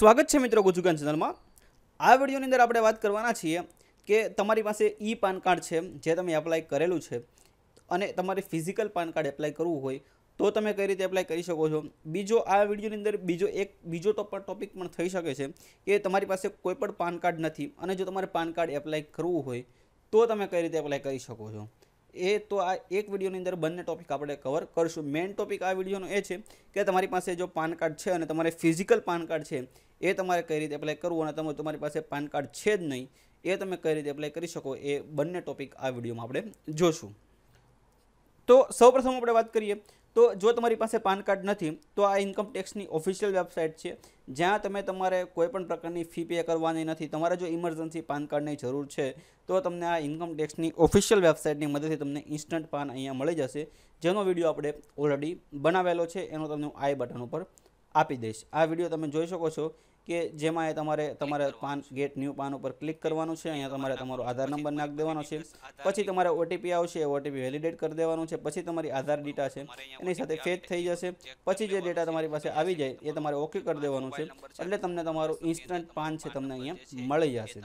સ્વાગત છે મિત્રો ગુગલ ચેનલ માં આ વિડિયો ની અંદર આપણે વાત કરવાનો છે કે તમારી પાસે ઈ પાન કાર્ડ છે જે તમે એપ્લાય કરેલું છે અને તમારી ફિઝિકલ પાન કાર્ડ એપ્લાય કરવું હોય તો તમે કઈ રીતે એપ્લાય કરી શકો છો બીજો આ વિડિયો ની અંદર બીજો એક બીજો ટોપર ટોપિક પણ થઈ શકે છે કે તમારી પાસે કોઈ પણ પાન કાર્ડ નથી અને જો તમારે પાન કાર્ડ એપ્લાય કરવું હોય તો તમે કઈ રીતે એપ્લાય કરી શકો છો એ તો આ એક વિડિયો ની અંદર બન્ને ટોપિક આપણે કવર કરશું મેઈન ટોપિક આ વિડિયો નો એ છે કે તમારી પાસે જો પાન કાર્ડ છે અને તમારе ફિઝિકલ પાન કાર્ડ છે એ તમારે કઈ રીતે એપ્લાય કરવું અને તમને તમારી પાસે પાન કાર્ડ છે જ નહીં એ તમે કઈ રીતે એપ્લાય કરી શકો એ બન્ને ટોપિક આ વિડિયો માં આપણે જોશું તો સૌ પ્રથમ આપણે વાત કરીએ તો જો તમારી પાસે પાન કાર્ડ નથી તો આ ઇન્કમ ટેક્સની ઓફિશિયલ વેબસાઇટ છે જ્યાં તમે તમારે કોઈપણ પ્રકારની ફી પે કરવાની નથી તમારે જો ઇમરજન્સી પાન કાર્ડની જરૂર છે તો તમને આ ઇન્કમ ટેક્સની ઓફિશિયલ વેબસાઇટની મદદથી તમને ઇન્સ્ટન્ટ પાન અહીંયા મળી જશે જેનો વિડીયો આપણે ઓલરેડી બનાવેલો છે એનો તમને આઈ બટન ઉપર આપી દઈશ આ વિડીયો તમે જોઈ શકો છો કે જે માં એ તમારે તમારે પાંચ ગેટ ન્યુ પાન ઉપર ક્લિક કરવાનું છે અહીંયા તમારે તમારો આધાર નંબર નાખ દેવાનો છે પછી તમારે ઓટીપી આવશે ઓટીપી વેલિડેટ કરી દેવાનું છે પછી તમારી આધાર ડેટા છે એની સાથે ફેચ થઈ જશે પછી જે ડેટા તમારી પાસે આવી જાય એ તમારે ઓકે કરી દેવાનું છે એટલે તમને તમારો ઇન્સ્ટન્ટ પાન છે તમને અહીંયા મળી જશે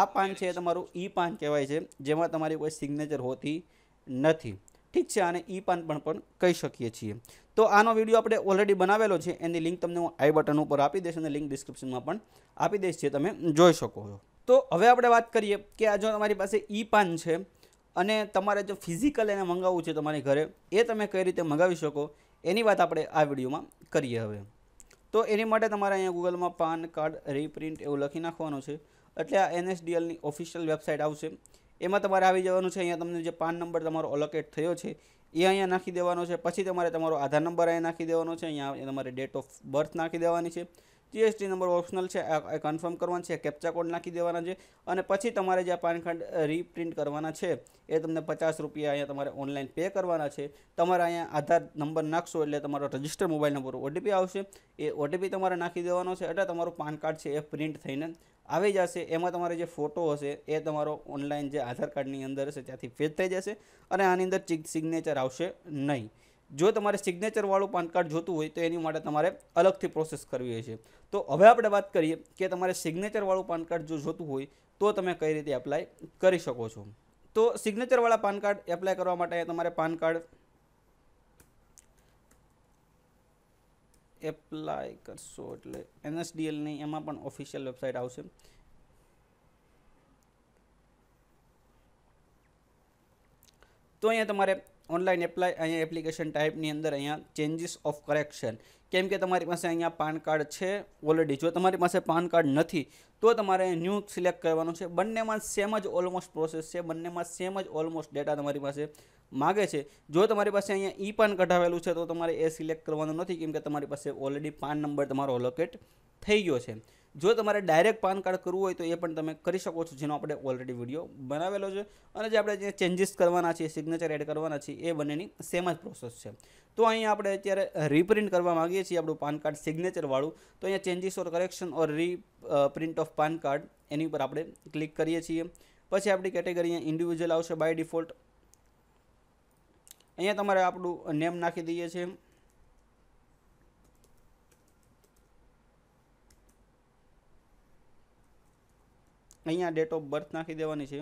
આ પાન છે તમારો ઈ પાન કહેવાય છે જેમાં તમારી કોઈ સિગ્નેચર હોતી નથી ઈ-પાન પણ પણ કરી શકીએ છીએ તો આનો વિડિયો આપણે ઓલરેડી બનાવેલો છે એની લિંક તમને આ બટન ઉપર આપી દેશ અને લિંક ડિસ્ક્રિપ્શનમાં પણ આપી દેશ છે તમે જોઈ શકો છો તો હવે આપણે વાત કરીએ કે આ જો અમારી પાસે ઈ-પાન છે અને તમારે જો ફિઝિકલ એ મંગાવવું છે તમારા ઘરે એ તમે કઈ રીતે મંગાવી શકો એની વાત આપણે આ વિડિયોમાં કરીએ હવે તો એની માટે તમારે અહીંયા Google માં પાન કાર્ડ રીપ્રિન્ટ એવું લખી નાખવાનો છે એટલે આ NHDL ની ઓફિશિયલ વેબસાઈટ આવશે એમાં તમારે આવી જવાનું છે અહીંયા તમને જે પાન નંબર તમારો અલોકેટ થયો છે એ અહીંયા નાખી દેવાનો છે પછી તમારે તમારો આધાર નંબર અહીંયા નાખી દેવાનો છે અહીંયા તમારે ડેટ ઓફ બર્થ નાખી દેવાની છે જીએસટી નંબર ઓપ્શનલ છે આ કન્ફર્મ કરવાનું છે કેપ્ચા કોડ નાખી દેવાના છે અને પછી તમારે જે આ પાન કાર્ડ રીપ્રિન્ટ કરવાના છે એ તમને પચાસ રૂપિયા અહીંયા તમારે ઓનલાઈન પે કરવાના છે તમારે અહીંયા આધાર નંબર નાખશો એટલે તમારો રજિસ્ટર મોબાઈલ નંબર ઓટીપી આવશે એ ઓટીપી તમારે નાખી દેવાનો છે એટલે તમારું પાન કાર્ડ છે એ પ્રિન્ટ થઈને આવી જ હશે એમાં તમારો જે ફોટો હશે એ તમારો ઓનલાઈન જે આધાર કાર્ડની અંદર હશે ત્યાંથી પેજ થઈ જશે અને આની અંદર સહી સિગ્નેચર આવશે નહીં જો તમારું સિગ્નેચર વાળું પાન કાર્ડ જોતું હોય તો એની માટે તમારે અલગથી પ્રોસેસ કરવી છે તો હવે આપણે વાત કરીએ કે તમારા સિગ્નેચર વાળું પાન કાર્ડ જોતું હોય તો તમે કઈ રીતે એપ્લાય કરી શકો છો તો સિગ્નેચર વાળું પાન કાર્ડ એપ્લાય કરવા માટે તમારે પાન કાર્ડ apply cursor એટલે nsdl ની એમાં પણ ઓફિશિયલ વેબસાઈટ આવશે તો અહીંયા તમારે ઓનલાઈન એપ્લાય અહીંયા એપ્લિકેશન ટાઇપ ની અંદર અહીંયા ચેન્જીસ ઓફ કરેક્શન કેમ કે તમારી પાસે અહીંયા પાન કાર્ડ છે ઓલરેડી જો તમારી પાસે પાન કાર્ડ નથી તો તમારે ન્યુ સિલેક્ટ કરવાનો છે બંનેમાં सेम જ ઓલમોસ્ટ પ્રોસેસ છે બંનેમાં सेम જ ઓલમોસ્ટ ડેટા તમારી પાસે માગે છે જો તમારી પાસે અહીંયા ઈ પાન કઢાવેલું છે તો તમારે એ સિલેક્ટ કરવાની નથી કેમ કે તમારી પાસે ઓલરેડી પાન નંબર તમારો એલોકેટ થઈ ગયો છે જો તમારે ડાયરેક્ટ પાન કાર્ડ કરવું હોય તો એ પણ તમે કરી શકો છો જેનો આપણે ઓલરેડી વિડિયો બનાવેલો છે અને જો આપણે અહીંયા ચેન્જીસ કરવાના છે સિગ્નેચર એડ કરવાના છે એ બનેની સેમ જ પ્રોસેસ છે તો અહીંયા આપણે અત્યારે રીપ્રિન્ટ કરવા માંગીએ છીએ આપણો પાન કાર્ડ સિગ્નેચર વાળું તો અહીંયા changes or correction or reprint of PAN card એની પર આપણે ક્લિક કરીએ છીએ પછી આપડી કેટેગરીયા ઇન્ડિવિડ્યુઅલ આવશે બાય ડિફોલ્ટ અહીંયા તમારે આપનું નેમ નાખી દે છે અહીંયા डेट ऑफ बर्थ નાખી દેવાની છે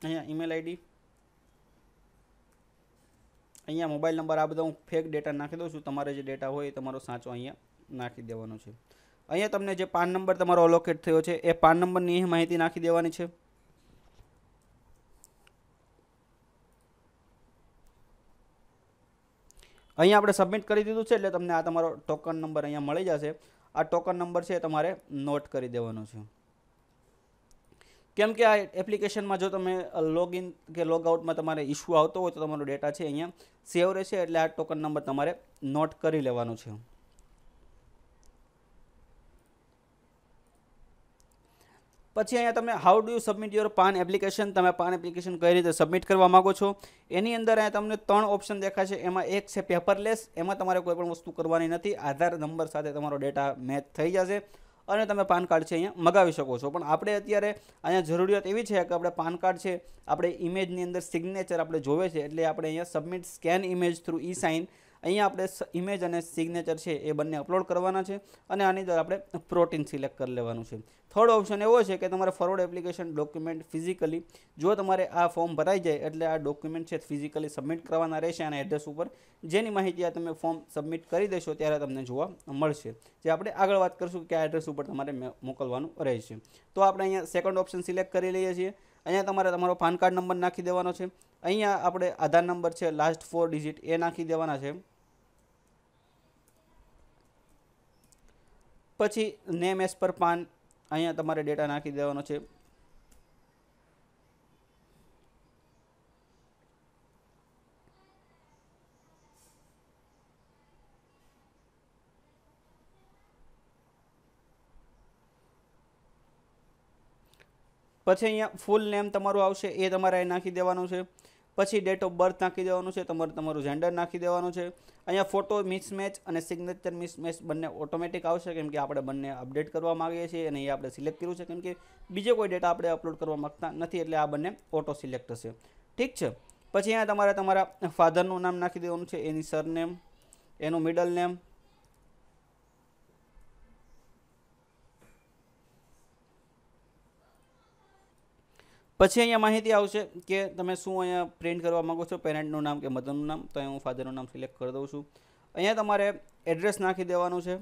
અહીંયા ઈમેલ આઈ અહીંયા મોબાઈલ નંબર આ બધા હું ફેક ડેટા નાખી દઉં છું તમારો જે ડેટા હોય તમારો સાચો અહીંયા નાખી દેવાનો છે અહીંયા તમને જે પાન નંબર તમારો એલોકેટ થયો છે એ પાન નંબર ની માહિતી નાખી દેવાની છે અહીંયા આપણે સબમિટ કરી દીધું છે એટલે તમને આ તમારો ટોકન નંબર અહીંયા મળી જશે આ ટોકન નંબર છે તમારે નોટ કરી દેવાનો છે જેમ કે આ એપ્લિકેશન માં જો તમને લોગ ઇન કે લોગ આઉટ માં તમારે ઇશ્યુ આવતો હોય તો તમારો ડેટા છે અહીંયા સેવ રહેશે એટલે આ ટોકન નંબર તમારે નોટ કરી લેવાનો છે પછી અહીંયા તમે how to you submit your PAN application તમે પાન એપ્લિકેશન કઈ રીતે સબમિટ કરવા માંગો છો એની અંદર અહીંયા તમને ત્રણ ઓપ્શન દેખા છે એમાં એક છે પેપરલેસ એમાં તમારે કોઈ પણ વસ્તુ કરવાની નથી આધાર નંબર સાથે તમારો ડેટા મેચ થઈ જશે અને તમે પાન કાર્ડ છે અહીંયા મગાવી શકો છો પણ આપણે અત્યારે અહીંયા જરૂરિયાત એવી છે કે આપણે પાન કાર્ડ છે આપણે ઇમેજની અંદર સિગ્નેચર આપણે જોવે છે એટલે આપણે અહીંયા submit scan image through e sign અહીંયા આપણે ઇમેજ અને સિગ્નેચર છે એ બંને અપલોડ કરવાના છે અને આની અંદર આપણે પ્રોટીન સિલેક્ટ કરી લેવાનું છે થર્ડ ઓપ્શન એવો છે કે તમારે ફોરવર્ડ એપ્લિકેશન ડોક્યુમેન્ટ ફિઝિકલી જો તમારે આ ફોર્મ ભરાઈ જાય એટલે આ ડોક્યુમેન્ટ છે ફિઝિકલી સબમિટ કરવાના રહેશે આના એડ્રેસ ઉપર જેની માહિતી આ તમે ફોર્મ સબમિટ કરી દેશો ત્યારે તમને જોવા મળશે જે આપણે આગળ વાત કરીશું કે આ એડ્રેસ ઉપર તમારે મોકલવાનું રહેશે તો આપણે અહીંયા સેકન્ડ ઓપ્શન સિલેક્ટ કરી લઈએ છીએ અહીંયા તમારે તમારો પાન કાર્ડ નંબર નાખી દેવાનો છે અહીંયા આપણે આધાર નંબર છે લાસ્ટ ફોર ડિજિટ એ નાખી દેવાના છે પછી નેમ એસ પર પાન અહીંયા તમારે ડેટા નાખી દેવાનો છે પછી અહીંયા ફૂલ નેમ તમારું આવશે એ તમારે નાખી દેવાનું છે પછી डेट ऑफ बर्थ નાખી દેવાનું છે તમારું તમારું જেন্ডર નાખી દેવાનું છે અહીંયા ફોટો મિસમેચ અને સિગ્નેચર મિસમેચ બને ઓટોમેટિક આવશે કેમ કે આપણે બનને અપડેટ કરવા માંગીએ છીએ અને એ આપણે સિલેક્ટ કર્યું છે કેમ કે બીજો કોઈ ડેટા આપણે અપલોડ કરવા માંગતા નથી એટલે આ બનને ઓટો સિલેક્ટ થશે ઠીક છે પછી અહીંયા તમારે તમારું फादर નું નામ નાખી દેવાનું છે એની સરનેમ એનું મિડલ નેમ પછી અહીંયા માહિતી આવશે કે તમે શું અહીંયા પ્રિન્ટ કરવા માગો છો પેરેન્ટનું નામ કે મધરનું નામ તો અહીંયા હું ફાધરનું નામ સિલેક્ટ કરી દઉં છું અહીંયા તમારે એડ્રેસ નાખી દેવાનું છે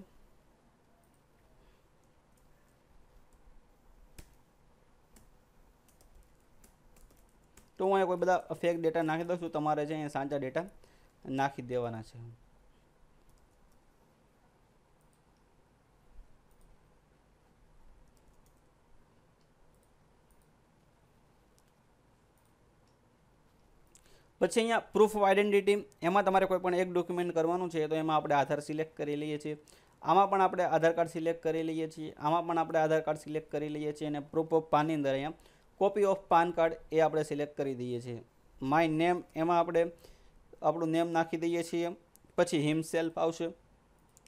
તો હું અહીંયા કોઈ બધા ફેક ડેટા નાખી દઉં છું તમારે છે અહીંયા સાચા ડેટા નાખી દેવાના છે પછી અહીંયા પ્રૂફ ઓફ આઇડેન્ટિટી એમાં તમારે કોઈ પણ એક ડોક્યુમેન્ટ કરવાનું છે તો એમાં આપણે આધાર સિલેક્ટ કરી લઈએ છીએ આમાં પણ આપણે આધાર કાર્ડ સિલેક્ટ કરી લઈએ છીએ આમાં પણ આપણે આધાર કાર્ડ સિલેક્ટ કરી લઈએ છીએ અને પ્રૂફ ઓફ પાનની અંદર અહીંયા કોપી ઓફ પાન કાર્ડ એ આપણે સિલેક્ટ કરી દઈએ છીએ માય નેમ એમાં આપણે આપણું નેમ નાખી દઈએ છીએ પછી હિમસેલ્ફ આવશે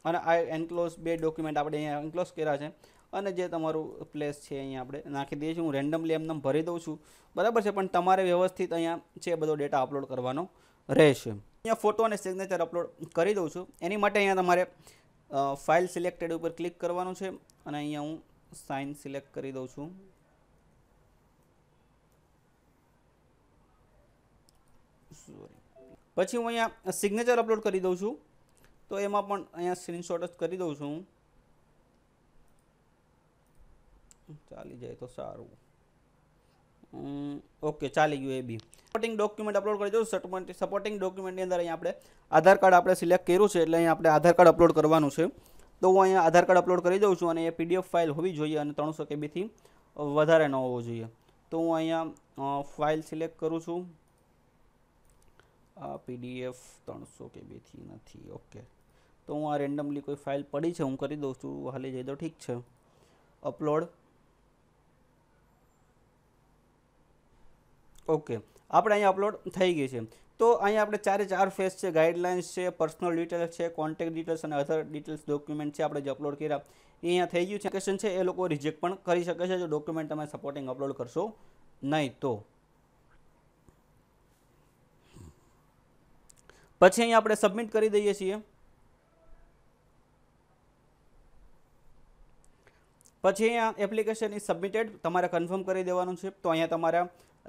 અને આ એન્ક્લોઝ બે ડોક્યુમેન્ટ આપણે અહીંયા એન્ક્લોઝ કર્યા છે અને જે તમારું પ્લેસ છે અહીંયા આપણે નાખી દેશું હું રેન્ડમલી એમ નામ ભરી દો છું બરાબર છે પણ તમારે વ્યવસ્થિત અહીંયા છે બધો ડેટા અપલોડ કરવાનો રહેશે અહીંયા ફોટો અને સિગ્નેચર અપલોડ કરી દો છું એની માટે અહીંયા તમારે ફાઈલ સિલેક્ટેડ ઉપર ક્લિક કરવાનું છે અને અહીંયા હું સાઇન સિલેક્ટ કરી દો છું સોરી પછી હું અહીંયા સિગ્નેચર અપલોડ કરી દો છું તો એમાં પણ અહીંયા સ્ક્રીનશોટ જ કરી દો છું ચાલી જાય તો સારું ઓકે ચાલી ગયો એબી સપોર્ટિંગ ડોક્યુમેન્ટ અપલોડ કરી જો સપોર્ટિંગ ડોક્યુમેન્ટ ની અંદર અહીં આપણે આધાર કાર્ડ આપણે સિલેક્ટ કર્યું છે એટલે અહીં આપણે આધાર કાર્ડ અપલોડ કરવાનું છે તો હું અહીં આધાર કાર્ડ અપલોડ કરી દઉં છું અને એ પીડીએફ ફાઈલ હોવી જોઈએ અને 300 KB થી વધારે ન હોવો જોઈએ તો હું અહીં ફાઈલ સિલેક્ટ કરું છું આ પીડીએફ 300 KB થી નથી ઓકે તો હું આ રેન્ડમલી કોઈ ફાઈલ પડી છે હું કરી દઉં છું હાલી જાય તો ઠીક છે અપલોડ ओके આપણે અહીંયા અપલોડ થઈ ગઈ છે તો અહીંયા આપણે ચારે ચાર ફેસ છે ગાઈડલાઈન્સ છે પર્સનલ ડિટેલ છે કોન્ટેક્ટ ડિટેલ અને અધર ડિટેલ્સ ડોક્યુમેન્ટ છે આપણે જે અપલોડ કર્યા એ અહીંયા થઈ ગઈ છે ક્વેશ્ચન છે એ લોકો રિજેક્ટ પણ કરી શકે છે જો ડોક્યુમેન્ટ તમે સપોર્ટિંગ અપલોડ કરશો નહીં તો પછી અહીં આપણે સબમિટ કરી દઈએ છીએ પછી અહીંયા એપ્લિકેશન ઇ સબમિટેડ તમારે કન્ફર્મ કરી દેવાનો છે તો અહીંયા તમારે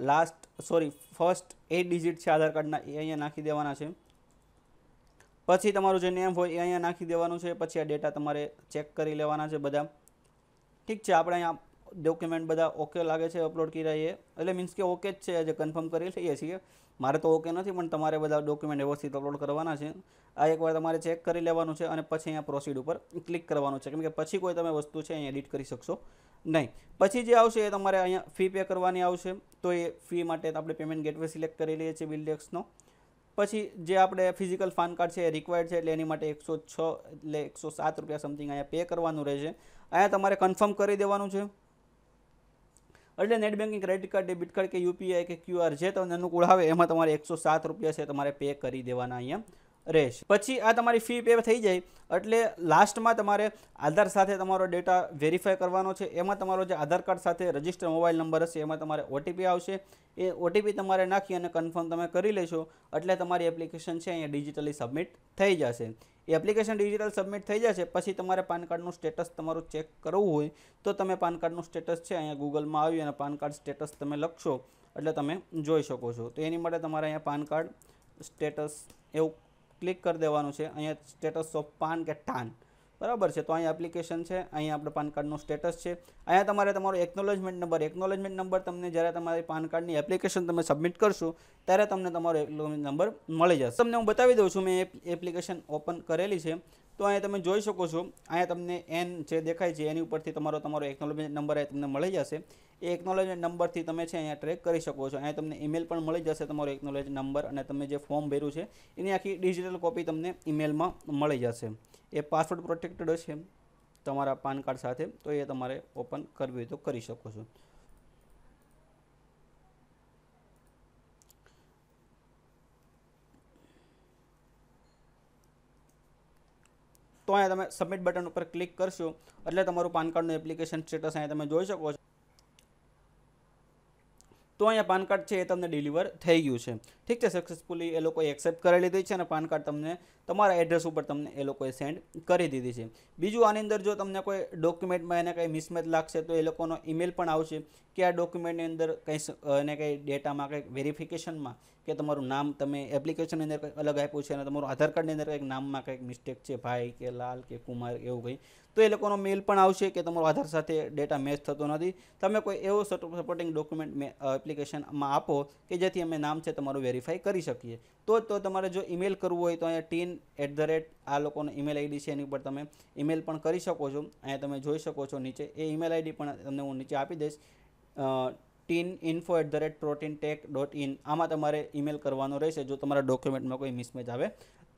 લાસ્ટ સોરી ફર્સ્ટ 8 ડિજિટ છે આધાર કાર્ડ ના એ અહીંયા નાખી દેવાના છે પછી તમારું જે નેમ હોય એ અહીંયા નાખી દેવાનું છે પછી આ ડેટા તમારે ચેક કરી લેવાના છે બધા ઠીક છે આપણે અહીંયા ડોક્યુમેન્ટ બધા ઓકે લાગે છે અપલોડ કરીરાઈએ એટલે મીન્સ કે ઓકે જ છે આજે કન્ફર્મ કરી લઈએ છીએ મારે તો ઓકે નથી પણ તમારે બધા ડોક્યુમેન્ટ એવશ્યક અપલોડ કરવાના છે આ એકવાર તમારે ચેક કરી લેવાનો છે અને પછી અહીંયા પ્રોસીડ ઉપર ક્લિક કરવાનું છે કેમ કે પછી કોઈ તમને વસ્તુ છે એડિટ કરી શકશો નહીં પછી જે આવશે તમારે અહીંયા ફી પે કરવાની આવશે તો એ ફી માટે આપણે પેમેન્ટ ગેટવે સિલેક્ટ કરી લે છે બિલડક્સ નો પછી જે આપણે ફિઝિકલ ફાન કાર્ડ છે એ रिक्वायर्ड છે એટલે એની માટે 106 એટલે 107 રૂપિયા સમથિંગ આયા પે કરવાનો રહેશે આયા તમારે કન્ફર્મ કરી દેવાનું છે એટલે net banking credit card debit card કે યુપીઆઈ કે ક્યુઆર જે તમને અનુકૂળ આવે એમાં તમારે 107 રૂપિયા છે તમારે પે કરી દેવાના આયા પછી આ તમારી ફી પે થઈ જાય એટલે લાસ્ટમાં તમારે આધાર સાથે તમારો ડેટા વેરીફાઈ કરવાનો છે એમાં તમારો જે આધાર કાર્ડ સાથે registered મોબાઈલ નંબર હશે એમાં તમારે OTP આવશે એ OTP તમારે નાખીને કન્ફર્મ તમે કરી લેજો એટલે તમારી એપ્લિકેશન છે અહીંયા ડિજિટલી સબમિટ થઈ જશે એ એપ્લિકેશન ડિજિટલ સબમિટ થઈ જશે પછી તમારે પાન કાર્ડ નો સ્ટેટસ તમારો ચેક કરવો હોય તો તમે પાન કાર્ડ નો સ્ટેટસ છે અહીંયા Google માં આવીને પાન કાર્ડ સ્ટેટસ તમે લખશો એટલે તમે જોઈ શકો છો તો એની માટે તમારે અહીંયા પાન કાર્ડ સ્ટેટસ એવું ક્લિક કરી દેવાનું છે અહીંયા સ્ટેટસ ઓફ પાન કે ટાન બરાબર છે તો અહીં એપ્લિકેશન છે અહીં આપણે પાન કાર્ડનું સ્ટેટસ છે અહીંયા તમારે તમારો એકનોલેજમેન્ટ નંબર એકનોલેજમેન્ટ નંબર તમને જ્યારે તમારી પાન કાર્ડની એપ્લિકેશન તમે સબમિટ કરશો ત્યારે તમને તમારો નંબર મળી જશે તમને હું બતાવી દઉં છું મેં એપ્લિકેશન ઓપન કરેલી છે તમે જોઈ શકો છો આ તમને એન છે દેખાય છે એની ઉપરથી તમારો તમારો એકનોલેજ નંબર તમને મળી જશે એ એકનોલેજ નંબર થી તમે છે અહીંયા ટ્રેક કરી શકો છો અહીંયા તમને ઈમેલ પણ મળી જશે તમારો એકનોલેજ નંબર અને તમે જે ફોર્મ ભર્યું છે એની આખી ડિજિટલ કોપી તમને ઈમેલ માં મળી જશે એ પાસવર્ડ પ્રોટેક્ટેડ છે તમારો પાન કાર્ડ સાથે તો એ તમારે ઓપન કરવું તો કરી શકો છો ત્યાં તમે સબમિટ બટન ઉપર ક્લિક કરશો એટલે તમારું પાન કાર્ડ નું એપ્લિકેશન સ્ટેટસ અહીં તમે જોઈ શકો છો તો અહીં પાન કાર્ડ છે એ તમને ડિલીવર થઈ ગયું છે ઠીક છે સક્સેસફુલી એ લોકો એક્સેપ્ટ કરી લીધી છે અને પાન કાર્ડ તમને તમારા એડ્રેસ ઉપર તમને એ લોકો એ સेंड કરી દીધી છે બીજું આની અંદર જો તમને કોઈ ડોક્યુમેન્ટ માં એને કોઈ મિસમેચ લાગે તો એ લોકોનો ઈમેલ પણ આવશે કે આ ડોક્યુમેન્ટ ની અંદર કંઈ એને કોઈ ડેટા માં કોઈ વેરીફિકેશન માં કે તમારું નામ તમને એપ્લિકેશન ની અંદર અલગ આઈપ્યો છે અને તમારું આધાર કાર્ડ ની અંદર કઈક નામ માં કઈક મિસ્ટેક છે ભાઈ કે લાલ કે કુમાર એવું ભઈ તો એ લોકો નો મેલ પણ આવશે કે તમારું આધાર સાથે ડેટા મેચ થતો નથી તમે કોઈ એવો સપોર્ટિંગ ડોક્યુમેન્ટ એપ્લિકેશન માં આપો કે જેથી અમે નામ છે તમારું વેરીફાઈ કરી શકીએ તો તો તમારે જો ઈમેલ કરવું હોય તો અહીંયા tin@ આ લોકો નો ઈમેલ આઈડી છે એ ની ઉપર તમે ઈમેલ પણ કરી શકો છો અહીંયા તમે જોઈ શકો છો નીચે એ ઈમેલ આઈડી પણ તમને હું નીચે આપી દઈશ a TIN info at the rate protean tech dot in આમાં તમારે ઈમેલ કરવાનો રહેશે જો તમારા ડોક્યુમેન્ટમાં કોઈ મિસમેચ આવે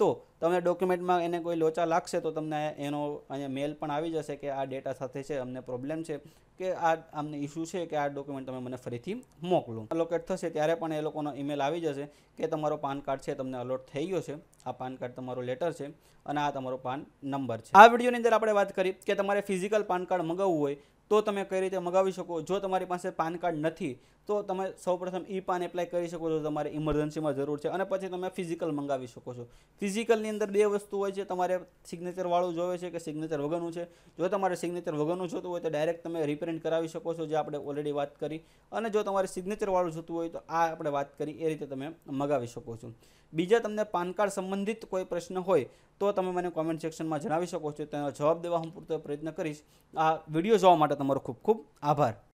તો તમને ડોક્યુમેન્ટમાં એને કોઈ લોચા લાગશે તો તમને એનો અહીંયા મેલ પણ આવી જશે કે આ ડેટા સાથે છે અમને પ્રોબ્લેમ છે કે આ આમને ઇસ્યુ છે કે આ ડોક્યુમેન્ટ તમે મને ફરીથી મોકલો અલોકેટ થશે ત્યારે પણ એ લોકોનો ઇમેલ આવી જશે કે તમારો પાન કાર્ડ છે તમને અલોટ થઈ ગયો છે આ પાન કાર્ડ તમારો લેટર છે અને આ તમારો પાન નંબર છે આ વિડીયોની અંદર આપણે વાત કરી કે તમારે ફિઝિકલ પાન કાર્ડ મંગાવવું હોય તો તમે કઈ રીતે મગાવી શકો જો તમારી પાસે પાન કાર્ડ નથી તો તમે સૌપ્રથમ ઈ પાન એપ્લાય કરી શકો છો તમારે ઇમરજન્સીમાં જરૂર છે અને પછી તમે ફિઝિકલ મંગાવી શકો છો ફિઝિકલની અંદર બે વસ્તુ હોય છે તમારે સિગ્નેચરવાળું જોવે છે કે સિગ્નેચર વગરનું છે જો તમારે સિગ્નેચર વગરનું જોતું હોય તો ડાયરેક્ટ તમે રિપ્રિન્ટ કરાવી શકો છો જે આપણે ઓલરેડી વાત કરી અને જો તમારે સિગ્નેચરવાળું જોતું હોય તો આ આપણે વાત કરી એ રીતે તમે મંગાવી શકો છો બીજા તમને પાન કાર્ડ સંબંધિત કોઈ પ્રશ્ન હોય તો તમે મને કોમેન્ટ સેક્શનમાં જણાવી શકો છો તેનો જવાબ દેવા હું પૂરતો પ્રયત્ન કરીશ આ વિડીયો જોવા માટે તમારો ખૂબ ખૂબ આભાર